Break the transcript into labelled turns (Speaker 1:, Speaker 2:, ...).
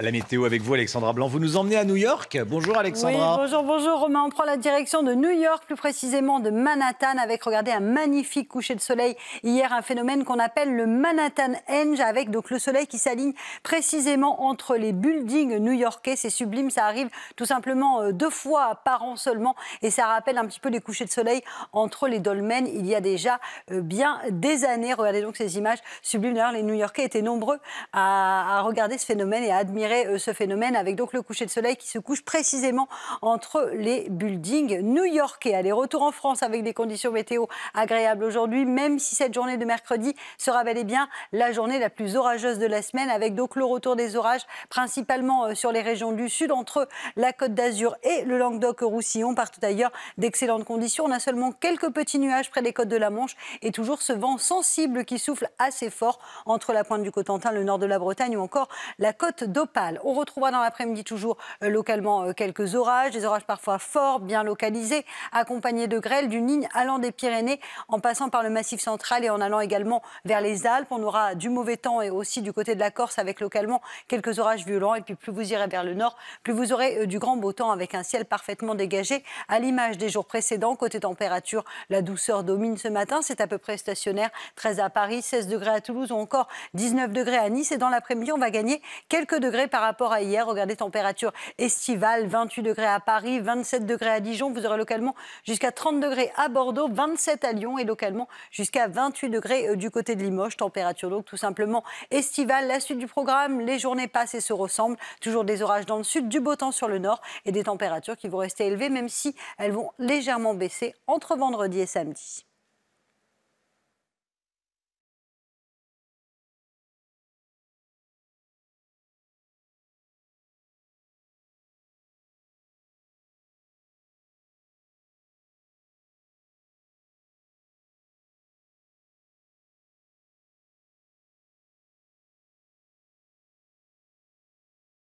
Speaker 1: La météo avec vous, Alexandra Blanc. Vous nous emmenez à New York. Bonjour, Alexandra. bonjour, bonjour, Romain. On prend la direction de New York, plus précisément de Manhattan, avec, regardez, un magnifique coucher de soleil. Hier, un phénomène qu'on appelle le Manhattan Edge, avec donc le soleil qui s'aligne précisément entre les buildings new-yorkais. C'est sublime. Ça arrive tout simplement euh, deux fois par an seulement. Et ça rappelle un petit peu les couchers de soleil entre les dolmens il y a déjà euh, bien des années. Regardez donc ces images sublimes. D'ailleurs, les New-Yorkais étaient nombreux à regarder ce phénomène et à admirer euh, ce phénomène avec donc le coucher de soleil qui se couche précisément entre les buildings new-yorkais. Allez, retour en France avec des conditions météo agréables aujourd'hui, même si cette journée de mercredi sera bel et bien la journée la plus orageuse de la semaine, avec donc le retour des orages principalement euh, sur les régions du sud, entre la Côte d'Azur et le Languedoc-Roussillon. Partout d'ailleurs d'excellentes conditions. On a seulement quelques petits nuages près des côtes de la Manche et toujours ce vent sensible qui souffle assez fort entre la pointe du Cotentin, le nord de la Bretagne ou encore la côte d'Opale. On retrouvera dans l'après-midi toujours euh, localement euh, quelques orages, des orages parfois forts, bien localisés, accompagnés de grêles, d'une ligne allant des Pyrénées en passant par le Massif central et en allant également vers les Alpes. On aura du mauvais temps et aussi du côté de la Corse avec localement quelques orages violents. Et puis plus vous irez vers le nord, plus vous aurez euh, du grand beau temps avec un ciel parfaitement dégagé à l'image des jours précédents. Côté température, la douceur domine ce matin. C'est à peu près stationnaire. 13 à Paris, 16 degrés à Toulouse ou encore 19 degrés à Nice. Et dans l'après-midi, on va gagner quelques degrés par rapport à hier. Regardez, température estivale, 28 degrés à Paris, 27 degrés à Dijon. Vous aurez localement jusqu'à 30 degrés à Bordeaux, 27 à Lyon et localement jusqu'à 28 degrés euh, du côté de Limoges. Température donc tout simplement estivale. La suite du programme, les journées passent et se ressemblent. Toujours des orages dans le sud, du beau temps sur le nord et des températures qui vont rester élevées, même si elles vont légèrement baisser entre vendredi et samedi.